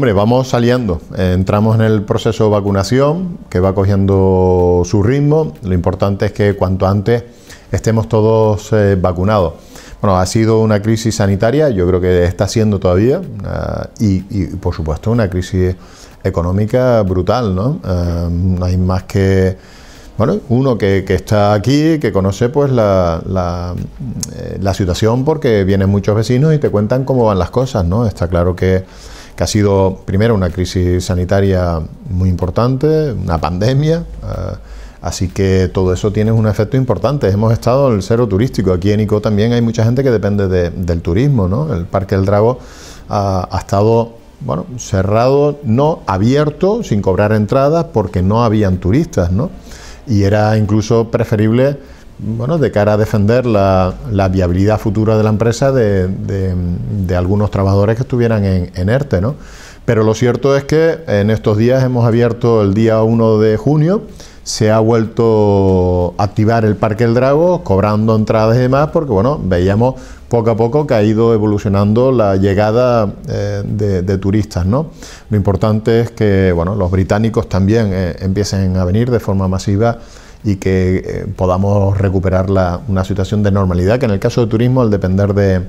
Hombre, vamos saliendo. Eh, entramos en el proceso de vacunación que va cogiendo su ritmo. Lo importante es que cuanto antes estemos todos eh, vacunados. Bueno, ha sido una crisis sanitaria, yo creo que está siendo todavía, eh, y, por supuesto una crisis económica brutal, ¿no? no hay más que, bueno, uno que, está aquí, que conoce pues la, la situación porque vienen muchos vecinos y te cuentan cómo van las cosas, ¿no? Está claro que que ha sido primero una crisis sanitaria muy importante, una pandemia. Eh, así que todo eso tiene un efecto importante. Hemos estado en el cero turístico. Aquí en ICO también hay mucha gente que depende del turismo. ¿no? El Parque del Drago ha, ha, estado bueno, cerrado, no abierto, sin cobrar entradas, porque no habían turistas. ¿no? Y era incluso preferible bueno, de cara a defender la, viabilidad futura de la empresa de, algunos trabajadores que estuvieran en, ERTE. ¿no? Pero lo cierto es que en estos días hemos abierto el día 1 de junio, se ha vuelto a activar el Parque El Drago, cobrando entradas y demás, porque bueno, veíamos poco a poco que ha ido evolucionando la llegada eh, de, turistas. ¿no? Lo importante es que bueno, los británicos también eh, empiecen a venir de forma masiva y que eh, podamos recuperar una situación de normalidad que en el caso de turismo al depender de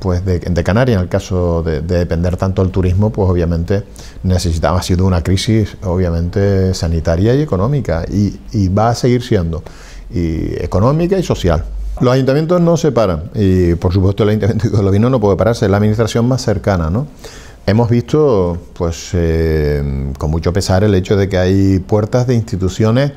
pues de, Canarias, en el caso de, depender tanto del turismo, pues obviamente necesitaba, ha sido una crisis obviamente sanitaria y económica y, va a seguir siendo y económica y social. Los ayuntamientos no se paran y por supuesto el ayuntamiento de Colovino no puede pararse, es la administración más cercana, ¿no? Hemos visto, pues, eh, con mucho pesar el hecho de que hay puertas de instituciones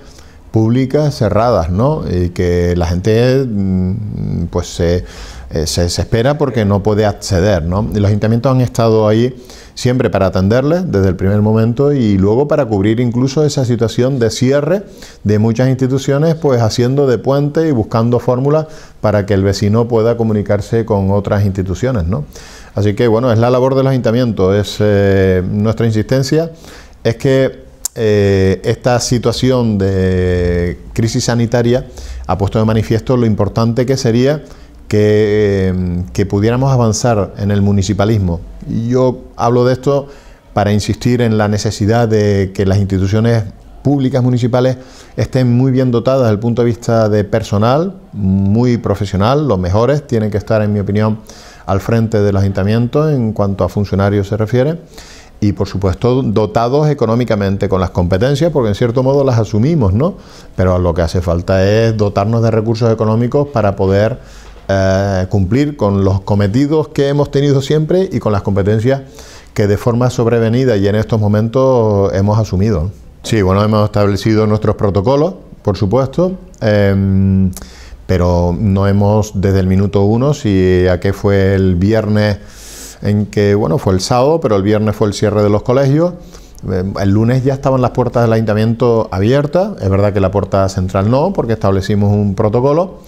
públicas cerradas, ¿no? Y que la gente mm, pues se, eh, se desespera porque no puede acceder, ¿no? los ayuntamientos han estado ahí siempre para atenderles desde el primer momento y luego para cubrir incluso esa situación de cierre de muchas instituciones, pues haciendo de puente y buscando fórmulas para que el vecino pueda comunicarse con otras instituciones, ¿no? Así que bueno, es la labor del ayuntamiento, es eh, nuestra insistencia, es que eh, esta situación de crisis sanitaria ha puesto de manifiesto lo importante que sería que, eh, pudiéramos avanzar en el municipalismo. yo hablo de esto para insistir en la necesidad de que las instituciones públicas municipales estén muy bien dotadas desde el punto de vista de personal, muy profesional, los mejores tienen que estar, en mi opinión, al frente del Ayuntamiento en cuanto a funcionarios se refiere y por supuesto dotados económicamente con las competencias, porque en cierto modo las asumimos, ¿no? Pero lo que hace falta es dotarnos de recursos económicos para poder eh, cumplir con los cometidos que hemos tenido siempre y con las competencias que de forma sobrevenida y en estos momentos hemos asumido. Sí, bueno, hemos establecido nuestros protocolos, por supuesto. Em, pero no hemos desde el minuto uno, si a qué fue el viernes en que, bueno, fue el sábado, pero el viernes fue el cierre de los colegios. Eh, el lunes ya estaban las puertas del ayuntamiento abiertas, es verdad que la puerta central no, porque establecimos un protocolo,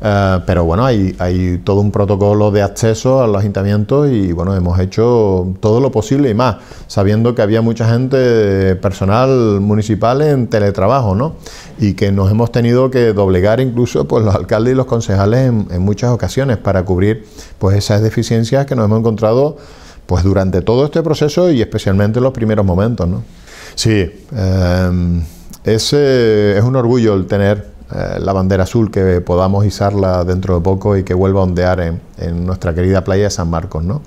eh, pero bueno, hay, hay, todo un protocolo de acceso a los ayuntamientos y bueno, hemos hecho todo lo posible y más, sabiendo que había mucha gente personal municipal en teletrabajo, ¿no? Y que nos hemos tenido que doblegar incluso pues, los alcaldes y los concejales en, muchas ocasiones para cubrir pues, esas deficiencias que nos hemos encontrado pues, durante todo este proceso y especialmente en los primeros momentos, ¿no? Sí, em, ese es un orgullo el tener eh, la bandera azul, que podamos izarla dentro de poco y que vuelva a ondear en, nuestra querida playa de San Marcos. ¿no?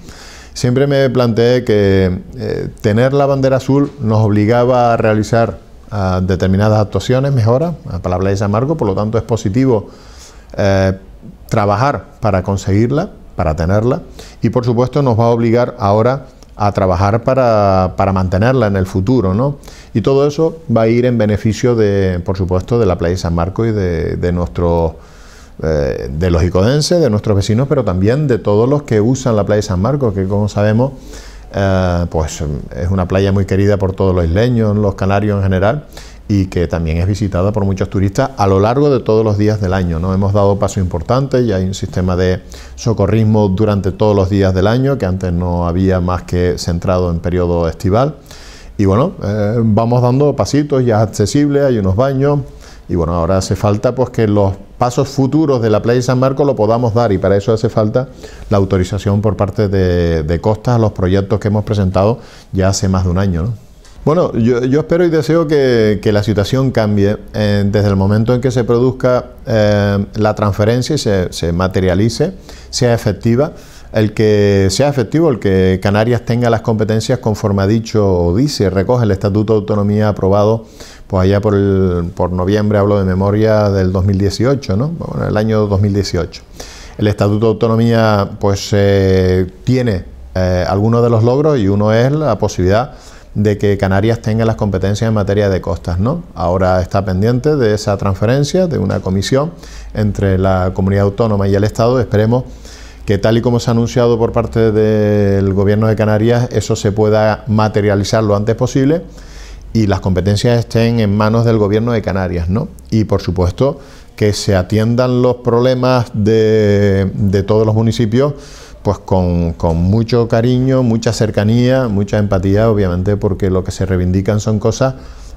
Siempre me planteé que eh, tener la bandera azul nos obligaba a realizar ah, determinadas actuaciones, mejoras ah, para la playa de San Marcos, por lo tanto es positivo eh, trabajar para conseguirla, para tenerla y por supuesto nos va a obligar ahora a trabajar para, mantenerla en el futuro, Y todo eso va a ir en beneficio de, por supuesto, de la playa San Marco y de, nuestros eh, de los icodenses, de nuestros vecinos, pero también de todos los que usan la playa de San Marco, que como sabemos, eh, pues es una playa muy querida por todos los isleños, los canarios en general, y que también es visitada por muchos turistas a lo largo de todos los días del año. ¿no? Hemos dado pasos importantes y hay un sistema de socorrismo durante todos los días del año que antes no había más que centrado en periodo estival. Y bueno, eh, vamos dando pasitos, ya es accesible, hay unos baños. Y bueno, ahora hace falta pues que los pasos futuros de la playa de San Marcos lo podamos dar y para eso hace falta la autorización por parte de, de Costas a los proyectos que hemos presentado ya hace más de un año. ¿no? Bueno, yo, espero y deseo que, la situación cambie eh, desde el momento en que se produzca eh, la transferencia y se, materialice, sea efectiva, el que sea efectivo, el que Canarias tenga las competencias conforme ha dicho o dice, recoge el Estatuto de Autonomía aprobado pues allá por, por noviembre, hablo de memoria, del 2018, ¿no? el año 2018. El Estatuto de Autonomía pues eh, tiene algunos de los logros y uno es la posibilidad de que Canarias tenga las competencias en materia de costas. ¿no? Ahora está pendiente de esa transferencia, de una comisión entre la comunidad autónoma y el Estado. Esperemos que tal y como se ha anunciado por parte del Gobierno de Canarias, eso se pueda materializar lo antes posible y las competencias estén en manos del Gobierno de Canarias. ¿no? Y por supuesto que se atiendan los problemas de, de todos los municipios pues con, con, mucho cariño, mucha cercanía, mucha empatía, obviamente, porque lo que se reivindican son cosas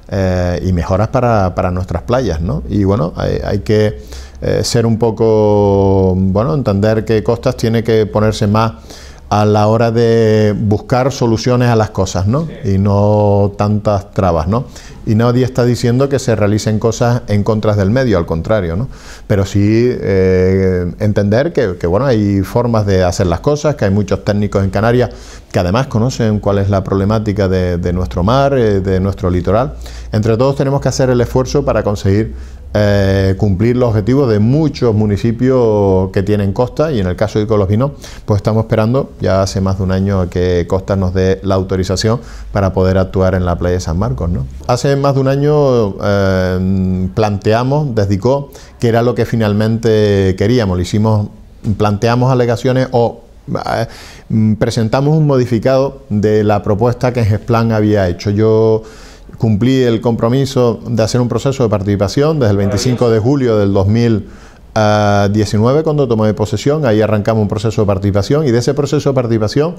eh, y mejoras para, nuestras playas, ¿no? Y bueno, hay, que eh, ser un poco, bueno, entender que Costas tiene que ponerse más a la hora de buscar soluciones a las cosas, ¿no? Y no tantas trabas, ¿no? Y nadie está diciendo que se realicen cosas en contra del medio, al contrario, ¿no? Pero sí eh, entender que, bueno, hay formas de hacer las cosas, que hay muchos técnicos en Canarias que además conocen cuál es la problemática de, de nuestro mar, eh, de nuestro litoral. Entre todos tenemos que hacer el esfuerzo para conseguir eh, cumplir los objetivos de muchos municipios que tienen costa y en el caso de Colovino, pues estamos esperando ya hace más de un año que Costa nos dé la autorización para poder actuar en la playa de San Marcos. ¿no? Hace más de un año eh, planteamos dedicó... que era lo que finalmente queríamos, le hicimos, planteamos alegaciones o eh, presentamos un modificado de la propuesta que GESPLAN había hecho. Yo cumplí el compromiso de hacer un proceso de participación desde el 25 de julio del 2019 cuando tomé posesión, ahí arrancamos un proceso de participación y de ese proceso de participación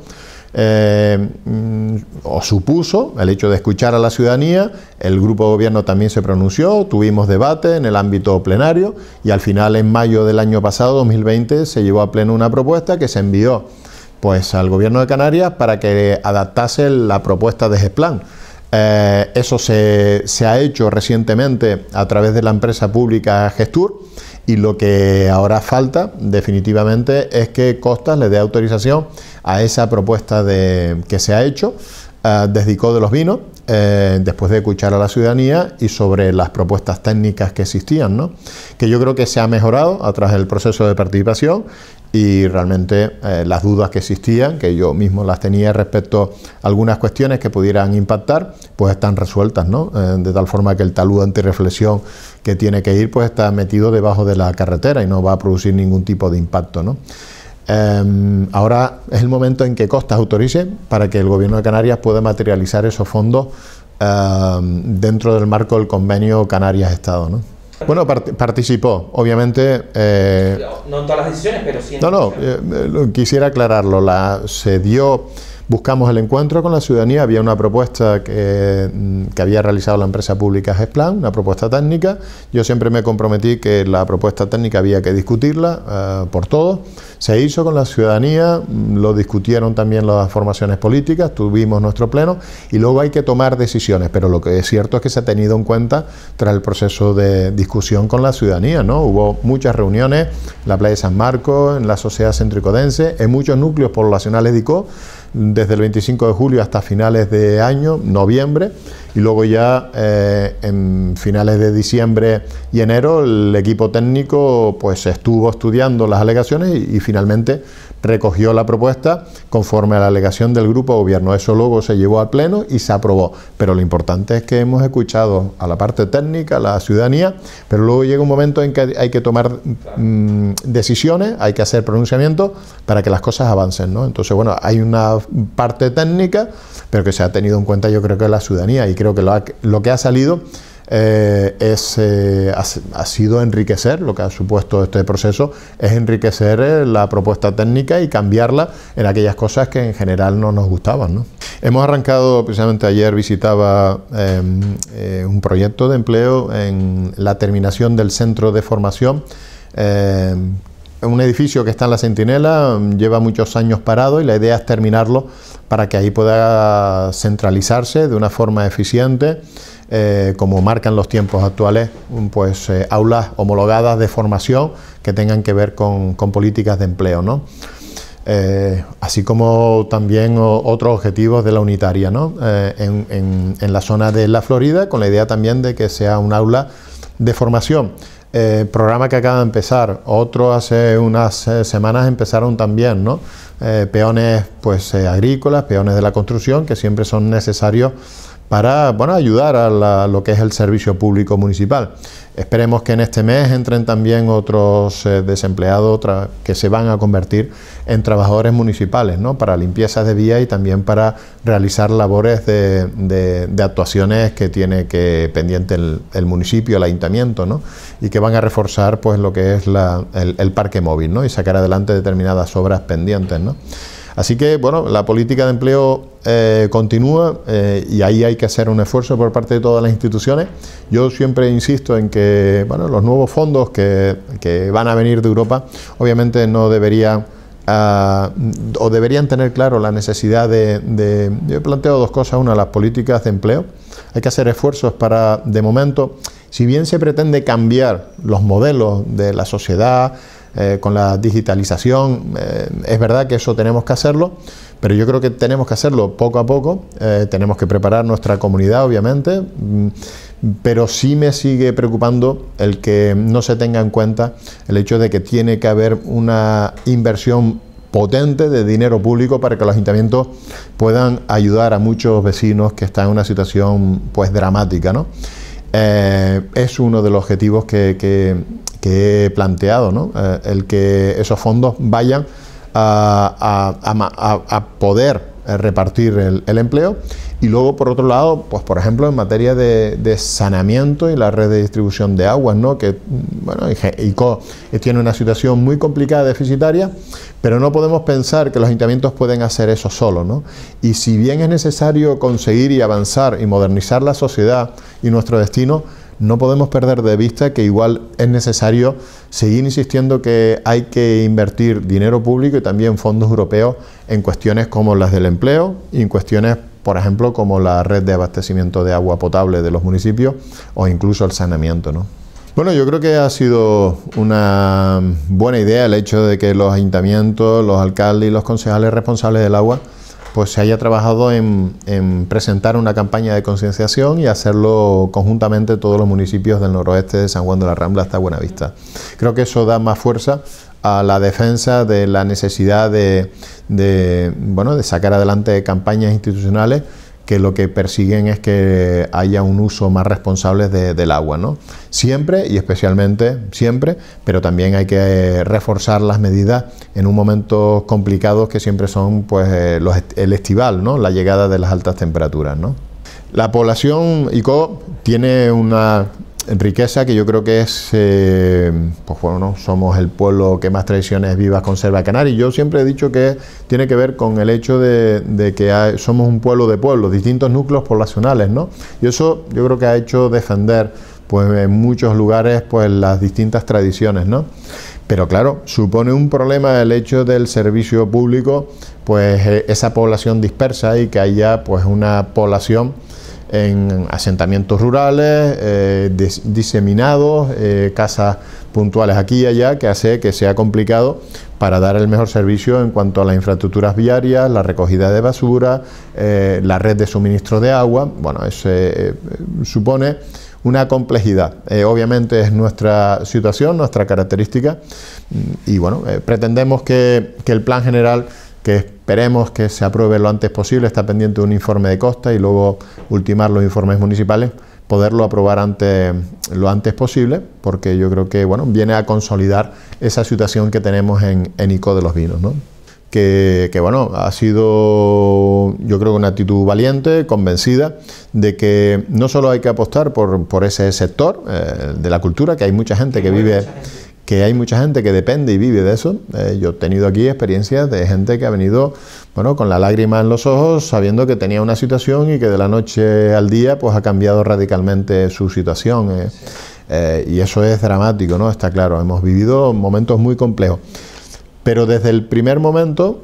eh, mm, o supuso el hecho de escuchar a la ciudadanía, el grupo de gobierno también se pronunció, tuvimos debate en el ámbito plenario y al final en mayo del año pasado, 2020, se llevó a pleno una propuesta que se envió pues al gobierno de Canarias para que adaptase la propuesta de GESPLAN eh, eso se, ha hecho recientemente a través de la empresa pública Gestur y lo que ahora falta definitivamente es que Costas le dé autorización a esa propuesta de, que se ha hecho eh, desde de los vinos eh, después de escuchar a la ciudadanía y sobre las propuestas técnicas que existían, ¿no? que yo creo que se ha mejorado a través del proceso de participación y realmente eh, las dudas que existían, que yo mismo las tenía respecto a algunas cuestiones que pudieran impactar, pues están resueltas, ¿no? Eh, de tal forma que el talud antireflexión... que tiene que ir, pues está metido debajo de la carretera y no va a producir ningún tipo de impacto, ¿no? Em, ahora es el momento en que Costas autorice para que el Gobierno de Canarias pueda materializar esos fondos em, dentro del marco del convenio Canarias-Estado, ¿no? Bueno, participó, obviamente. Eh, no en todas las decisiones, pero sí. En no, no, eh, quisiera aclararlo. La, se dio Buscamos el encuentro con la ciudadanía, había una propuesta que, mm, que había realizado la empresa pública GESPLAN, una propuesta técnica. Yo siempre me comprometí que la propuesta técnica había que discutirla eh, por todos. Se hizo con la ciudadanía, mm, lo discutieron también las formaciones políticas, tuvimos nuestro pleno y luego hay que tomar decisiones, pero lo que es cierto es que se ha tenido en cuenta tras el proceso de discusión con la ciudadanía, ¿no? Hubo muchas reuniones en la playa de San Marcos, en la sociedad centricodense, en muchos núcleos poblacionales de ICO, desde el 25 de julio hasta finales de año, noviembre, y luego ya eh, en finales de diciembre y enero el equipo técnico pues estuvo estudiando las alegaciones y finalmente recogió la propuesta conforme a la alegación del grupo gobierno. Eso luego se llevó al Pleno y se aprobó. Pero lo importante es que hemos escuchado a la parte técnica, a la ciudadanía, pero luego llega un momento en que hay que tomar mm, decisiones, hay que hacer pronunciamientos para que las cosas avancen. ¿no? Entonces, bueno, hay una parte técnica, pero que se ha tenido en cuenta yo creo que la ciudadanía y creo que lo que ha salido eh, eh, ha, sido enriquecer, lo que ha supuesto este proceso, es enriquecer eh, la propuesta técnica y cambiarla en aquellas cosas que en general no nos gustaban. Hemos arrancado, precisamente ayer visitaba em, un proyecto de empleo en la terminación del centro de formación em, un edificio que está en la Centinela, mm, lleva muchos años parado y la idea es terminarlo para que ahí pueda centralizarse de una forma eficiente, eh, como marcan los tiempos actuales, mm, pues eh, aulas homologadas de formación que tengan que ver con, políticas de empleo. ¿no? Eh, así como también otros objetivos de la unitaria ¿no? en, en la zona de la Florida, con la idea también de que sea un aula de formación eh, programa que acaba de empezar, otro hace unas eh, semanas empezaron también, ¿no? Eh, peones pues agrícolas, peones de la construcción, que siempre son necesarios para bueno, ayudar a lo que es el servicio público municipal. Esperemos que en este mes entren también otros eh, desempleados que se van a convertir en trabajadores municipales, ¿no? para limpieza de vía y también para realizar labores de, actuaciones que tiene que pendiente el, municipio, el ayuntamiento, ¿no? y que van a reforzar pues, lo que es el, el, parque móvil ¿no? y sacar adelante determinadas obras pendientes. ¿no? Así que, bueno, la política de empleo eh, continúa eh, y ahí hay que hacer un esfuerzo por parte de todas las instituciones. Yo siempre insisto en que, bueno, los nuevos fondos que, que van a venir de Europa, obviamente no deberían... Ah, o deberían tener claro la necesidad de, de, Yo planteo dos cosas. Una, las políticas de empleo. Hay que hacer esfuerzos para, de momento, si bien se pretende cambiar los modelos de la sociedad, eh, con la digitalización. Eh, es verdad que eso tenemos que hacerlo, pero yo creo que tenemos que hacerlo poco a poco. Eh, tenemos que preparar nuestra comunidad, obviamente, mm, pero sí me sigue preocupando el que no se tenga en cuenta el hecho de que tiene que haber una inversión potente de dinero público para que los ayuntamientos puedan ayudar a muchos vecinos que están en una situación pues dramática, ¿no? es uno de los objetivos que, que he planteado, ¿no? Eh, el que esos fondos vayan a, poder eh, repartir el, empleo y luego por otro lado, pues por ejemplo en materia de, saneamiento y la red de distribución de aguas, ¿no? que bueno, ICO tiene una situación muy complicada deficitaria, pero no podemos pensar que los ayuntamientos pueden hacer eso solo, Y si bien es necesario conseguir y avanzar y modernizar la sociedad y nuestro destino, no podemos perder de vista que igual es necesario seguir insistiendo que hay que invertir dinero público y también fondos europeos en cuestiones como las del empleo y en cuestiones, por ejemplo, como la red de abastecimiento de agua potable de los municipios o incluso el saneamiento. Bueno, yo creo que ha sido una buena idea el hecho de que los ayuntamientos, los alcaldes y los concejales responsables del agua pues se haya trabajado en, presentar una campaña de concienciación y hacerlo conjuntamente todos los municipios del noroeste de San Juan de la Rambla hasta Buenavista. Creo que eso da más fuerza a la defensa de la necesidad de, de, bueno, de sacar adelante campañas institucionales que lo que persiguen es que haya un uso más responsable del agua. ¿no? Siempre y especialmente siempre, pero también hay que eh, reforzar las medidas en un momento complicado que siempre son pues, eh, el estival, ¿no? la llegada de las altas temperaturas. ¿no? La población ICO tiene una riqueza que yo creo que es, eh, pues bueno, somos el pueblo que más tradiciones vivas conserva Canarias. Yo siempre he dicho que tiene que ver con el hecho de, que somos un pueblo de pueblos, distintos núcleos poblacionales, ¿no? Y eso yo creo que ha hecho defender, pues en muchos lugares, pues las distintas tradiciones, ¿no? Pero claro, supone un problema el hecho del servicio público, pues eh, esa población dispersa y que haya pues una población en asentamientos rurales, eh, diseminados, eh, casas puntuales aquí y allá, que hace que sea complicado para dar el mejor servicio en cuanto a las infraestructuras viarias, la recogida de basura, eh, la red de suministro de agua. Bueno, eso supone una complejidad. obviamente es nuestra situación, nuestra característica, y bueno, pretendemos que, que el plan general que esperemos que se apruebe lo antes posible, está pendiente un informe de costa y luego ultimar los informes municipales, poderlo aprobar antes, lo antes posible, porque yo creo que bueno, viene a consolidar esa situación que tenemos en, en ICO de los vinos. ¿no? Que, que, bueno, ha sido yo creo que una actitud valiente, convencida de que no solo hay que apostar por, ese sector eh, de la cultura, que hay mucha gente que vive, que hay mucha gente que depende y vive de eso. Eh, yo he tenido aquí experiencias de gente que ha venido, bueno, con la lágrima en los ojos, sabiendo que tenía una situación y que de la noche al día, pues ha cambiado radicalmente su situación. Eh. Eh, y eso es dramático, ¿no? Está claro, hemos vivido momentos muy complejos. Pero desde el primer momento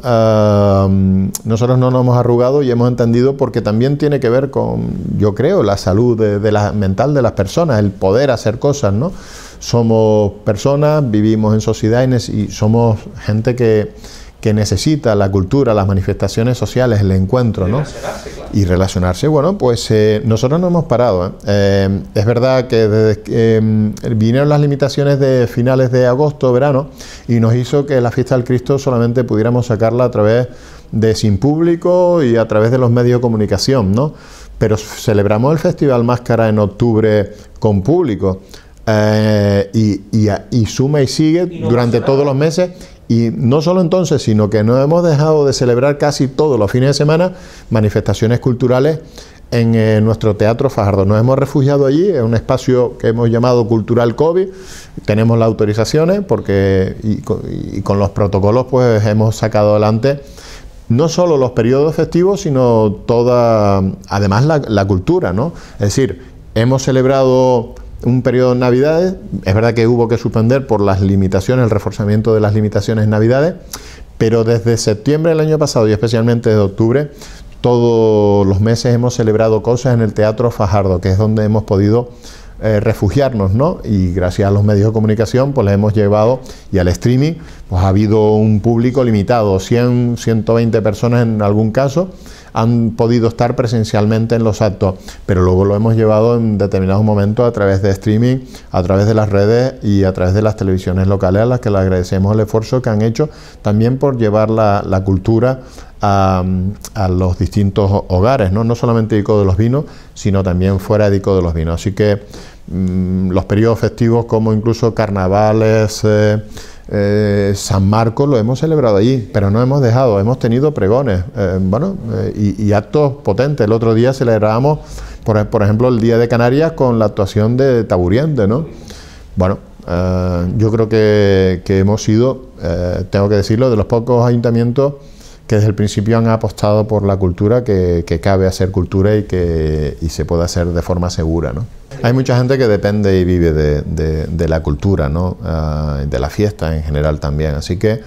nosotros no nos hemos arrugado y hemos entendido porque también tiene que ver con, yo creo, la salud de la, mental de las personas, el poder hacer cosas, ¿no? somos personas, vivimos en sociedad y, somos gente que, necesita la cultura, las manifestaciones sociales, el encuentro, ¿no? Y relacionarse. Bueno, pues eh, nosotros no hemos parado. ¿eh? Eh, es verdad que desde que em, vinieron las limitaciones de finales de agosto, verano, y nos hizo que la fiesta del Cristo solamente pudiéramos sacarla a través de sin público y a través de los medios de comunicación, ¿no? Pero celebramos el Festival Máscara en octubre con público. Eh, y, suma y sigue durante todos los meses. Y no solo entonces, sino que no hemos dejado de celebrar casi todos los fines de semana manifestaciones culturales en eh, nuestro Teatro Fajardo. Nos hemos refugiado allí, es un espacio que hemos llamado Cultural COVID. Tenemos las autorizaciones porque y con, los protocolos pues hemos sacado adelante no solo los periodos festivos, sino toda, además la, la cultura, ¿no? Es decir, hemos celebrado un periodo de Navidades. Es verdad que hubo que suspender por las limitaciones, el reforzamiento de las limitaciones en Navidades, pero desde septiembre del año pasado y especialmente desde octubre, todos los meses hemos celebrado cosas en el Teatro Fajardo, que es donde hemos podido eh, refugiarnos, ¿no? Y gracias a los medios de comunicación, pues les hemos llevado y al streaming, pues ha habido un público limitado, 100, 120 personas en algún caso han podido estar presencialmente en los actos, pero luego lo hemos llevado en determinados momentos a través de streaming, a través de las redes y a través de las televisiones locales a las que le agradecemos el esfuerzo que han hecho también por llevar la, cultura a, los distintos hogares, ¿no? no solamente Ico de los Vinos, sino también fuera de Ico de los Vinos. Así que mm, los periodos festivos como incluso carnavales, eh, eh, San Marcos lo hemos celebrado allí, pero no hemos dejado, hemos tenido pregones, eh, bueno, eh, y, actos potentes. El otro día celebrábamos... por, ejemplo, el Día de Canarias con la actuación de Taburiente, ¿no? Bueno, yo creo que hemos sido, tengo que decirlo, de los pocos ayuntamientos que desde el principio han apostado por la cultura, que, cabe hacer cultura y que se puede hacer de forma segura. ¿no? Hay mucha gente que depende y vive de, la cultura, ¿no? Ah, de la fiesta en general también. Así que,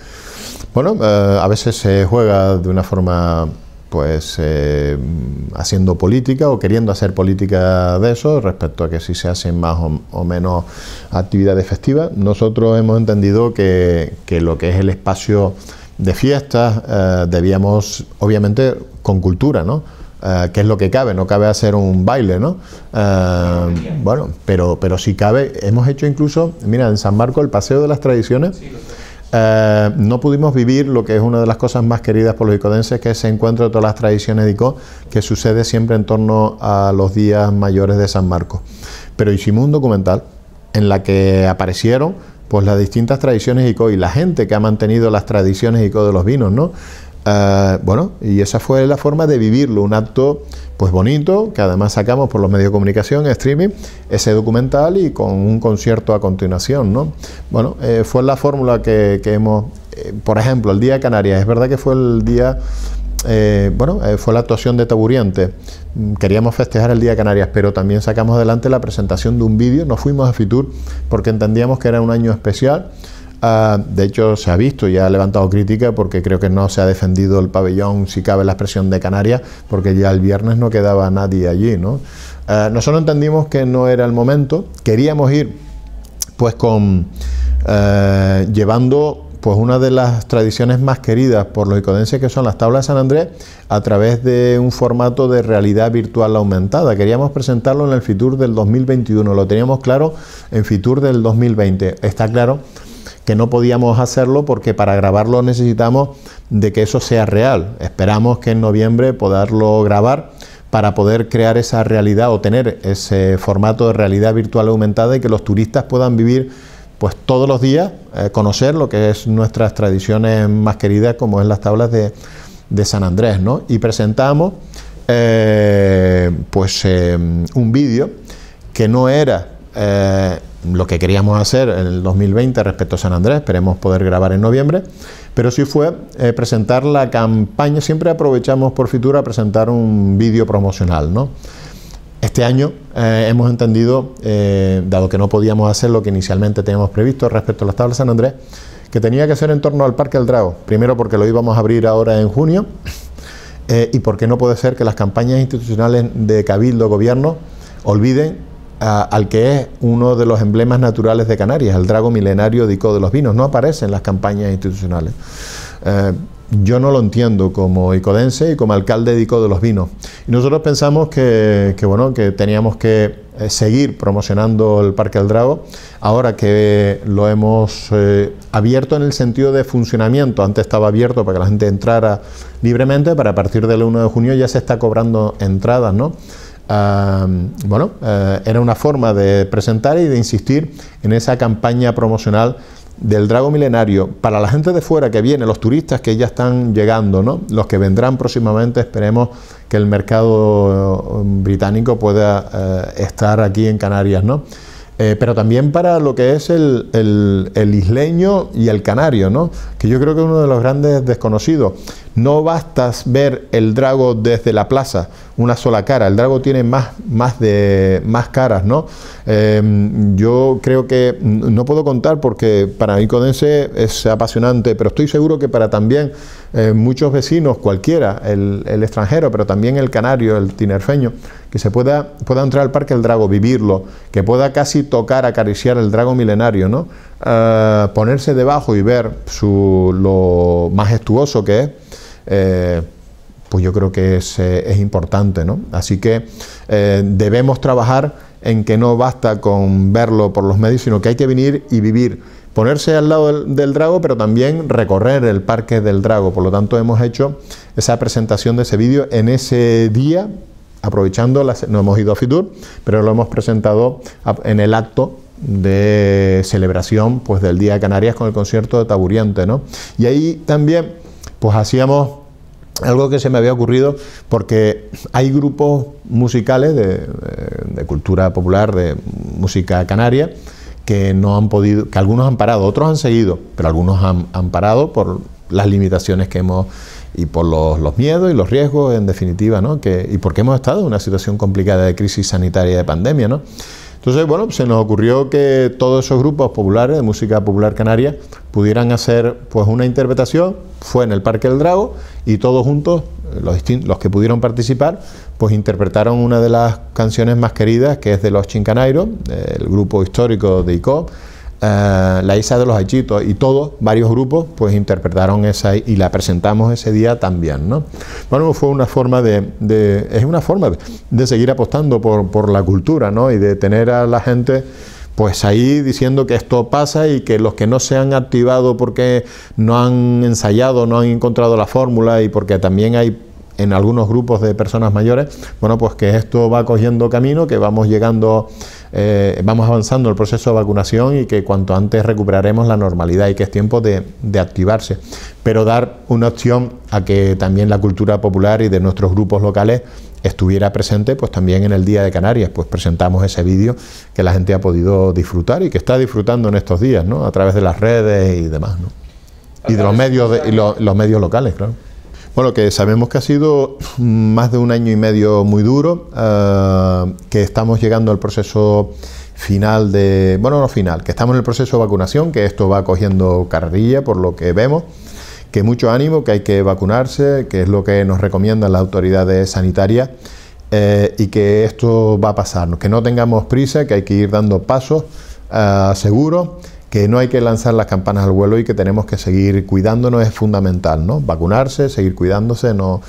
bueno, eh, a veces se juega de una forma pues eh, haciendo política o queriendo hacer política de eso respecto a que si se hacen más o, menos actividades festivas. Nosotros hemos entendido que, que lo que es el espacio de fiestas, eh, debíamos, obviamente, con cultura, ¿no? Eh, que es lo que cabe, no cabe hacer un baile, ¿no? Eh, bueno, pero, pero si cabe, hemos hecho incluso, mira, en San Marco el Paseo de las Tradiciones, no pudimos vivir lo que es una de las cosas más queridas por los icodenses, que es ese encuentro de todas las tradiciones de ICO, que sucede siempre en torno a los días mayores de San Marco. Pero hicimos un documental en la que aparecieron pues las distintas tradiciones y, y la gente que ha mantenido las tradiciones y co de los vinos, ¿no? Eh, bueno, y esa fue la forma de vivirlo, un acto pues bonito, que además sacamos por los medios de comunicación, streaming, ese documental y con un concierto a continuación, ¿no? Bueno, eh, fue la fórmula que, hemos, eh, por ejemplo, el Día de Canarias, es verdad que fue el día eh, bueno, eh, fue la actuación de taburiente mm, Queríamos festejar el Día de Canarias, pero también sacamos adelante la presentación de un vídeo. Nos fuimos a Fitur porque entendíamos que era un año especial. Ah, de hecho, se ha visto y ha levantado crítica porque creo que no se ha defendido el pabellón, si cabe la expresión de Canarias, porque ya el viernes no quedaba nadie allí. ¿no? Ah, nosotros entendimos que no era el momento. Queríamos ir pues con eh, llevando pues una de las tradiciones más queridas por los icodenses que son las tablas de San Andrés a través de un formato de realidad virtual aumentada. Queríamos presentarlo en el Fitur del 2021, lo teníamos claro en Fitur del 2020. Está claro que no podíamos hacerlo porque para grabarlo necesitamos de que eso sea real. Esperamos que en noviembre poderlo grabar para poder crear esa realidad o tener ese formato de realidad virtual aumentada y que los turistas puedan vivir pues todos los días eh, conocer lo que es nuestras tradiciones más queridas, como es las tablas de, San Andrés, ¿no? Y presentamos eh, pues eh, un vídeo que no era lo que queríamos hacer en el 2020 respecto a San Andrés, esperemos poder grabar en noviembre, pero sí fue presentar la campaña, siempre aprovechamos por Fitura presentar un vídeo promocional, ¿no? Este año eh, hemos entendido, eh, dado que no podíamos hacer lo que inicialmente teníamos previsto respecto a las tablas San Andrés, que tenía que ser en torno al Parque del Drago. Primero porque lo íbamos a abrir ahora en junio eh, y porque no puede ser que las campañas institucionales de Cabildo Gobierno olviden al que es uno de los emblemas naturales de Canarias, el Drago milenario de Ico de los Vinos. No aparece en las campañas institucionales. Eh, yo no lo entiendo como icodense y como alcalde de Ico de los Vinos. Y nosotros pensamos que, bueno, que teníamos que eh, seguir promocionando el Parque del Drago, ahora que lo hemos eh, abierto en el sentido de funcionamiento, antes estaba abierto para que la gente entrara libremente, ...para a partir del 1 de junio ya se está cobrando entradas, ¿no? Ah, bueno, era una forma de presentar y de insistir en esa campaña promocional del drago milenario, para la gente de fuera que viene, los turistas que ya están llegando, ¿no? los que vendrán próximamente, esperemos que el mercado um, británico pueda eh, estar aquí en Canarias, ¿no? Eh, pero también para lo que es el, el, isleño y el canario, ¿no? que yo creo que es uno de los grandes desconocidos. No basta ver el drago desde la plaza, una sola cara. El Drago tiene más, más, de, más caras, ¿no? Em, yo creo que no puedo contar porque para Codense es apasionante, pero estoy seguro que para también eh, muchos vecinos, cualquiera, el, extranjero, pero también el canario, el tinerfeño, que se pueda, pueda entrar al Parque el Drago, vivirlo, que pueda casi tocar, acariciar el Drago milenario, ¿no? Eh, ponerse debajo y ver su, lo majestuoso que es. Eh, pues yo creo que es, eh, es importante. ¿no? Así que eh, debemos trabajar en que no basta con verlo por los medios, sino que hay que venir y vivir, ponerse al lado del, drago, pero también recorrer el parque del drago. Por lo tanto, hemos hecho esa presentación de ese vídeo en ese día, aprovechando, no hemos ido a Fitur, pero lo hemos presentado en el acto de celebración pues, del Día de Canarias con el concierto de Taburiente. ¿no? Y ahí también pues hacíamos algo que se me había ocurrido porque hay grupos musicales de, cultura popular, de música canaria, que no han podido, que algunos han parado, otros han seguido, pero algunos han, parado por las limitaciones que hemos y por los, miedos y los riesgos en definitiva, ¿no? Que, y porque hemos estado en una situación complicada de crisis sanitaria y de pandemia, ¿no? Entonces, bueno, se nos ocurrió que todos esos grupos populares de música popular canaria pudieran hacer pues una interpretación, fue en el Parque del Drago y todos juntos, eh, los, que pudieron participar, pues interpretaron una de las canciones más queridas que es de Los Chincanairos, eh, el grupo histórico de ICO eh, la Isa de los Hachitos y todos, varios grupos, pues interpretaron esa y la presentamos ese día también, ¿no? Bueno, fue una forma de, es una forma de seguir apostando por, por, la cultura, ¿no? Y de tener a la gente pues ahí diciendo que esto pasa y que los que no se han activado porque no han ensayado, no han encontrado la fórmula y porque también hay en algunos grupos de personas mayores, bueno, pues que esto va cogiendo camino, que vamos llegando, eh, vamos avanzando el proceso de vacunación y que cuanto antes recuperaremos la normalidad y que es tiempo de, activarse. Pero dar una opción a que también la cultura popular y de nuestros grupos locales estuviera presente pues también en el Día de Canarias, pues presentamos ese vídeo que la gente ha podido disfrutar y que está disfrutando en estos días, ¿no? A través de las redes y demás, ¿no? Y de los medios los medios locales, claro. Bueno, que sabemos que ha sido mm, más de un año y medio muy duro, eh, que estamos llegando al proceso final de, bueno, no final, que estamos en el proceso de vacunación, que esto va cogiendo carrilla por lo que vemos, que mucho ánimo, que hay que vacunarse, que es lo que nos recomiendan las autoridades sanitarias eh, y que esto va a pasar, que no tengamos prisa, que hay que ir dando pasos eh, seguros que no hay que lanzar las campanas al vuelo y que tenemos que seguir cuidándonos es fundamental, ¿no? Vacunarse, seguir cuidándose, no,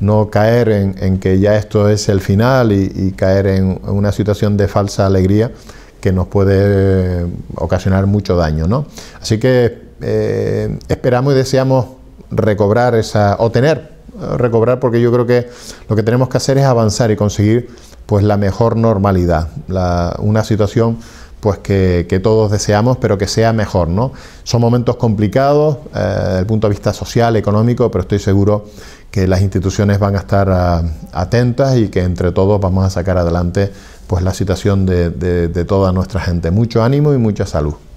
no caer en, que ya esto es el final y, caer en una situación de falsa alegría que nos puede eh, ocasionar mucho daño, ¿no? Así que eh, esperamos y deseamos recobrar esa, o tener, recobrar, porque yo creo que lo que tenemos que hacer es avanzar y conseguir pues la mejor normalidad, la, una situación pues que, que, todos deseamos, pero que sea mejor. ¿no? Son momentos complicados eh, desde el punto de vista social, económico, pero estoy seguro que las instituciones van a estar ah, atentas y que entre todos vamos a sacar adelante pues, la situación de, de toda nuestra gente. Mucho ánimo y mucha salud.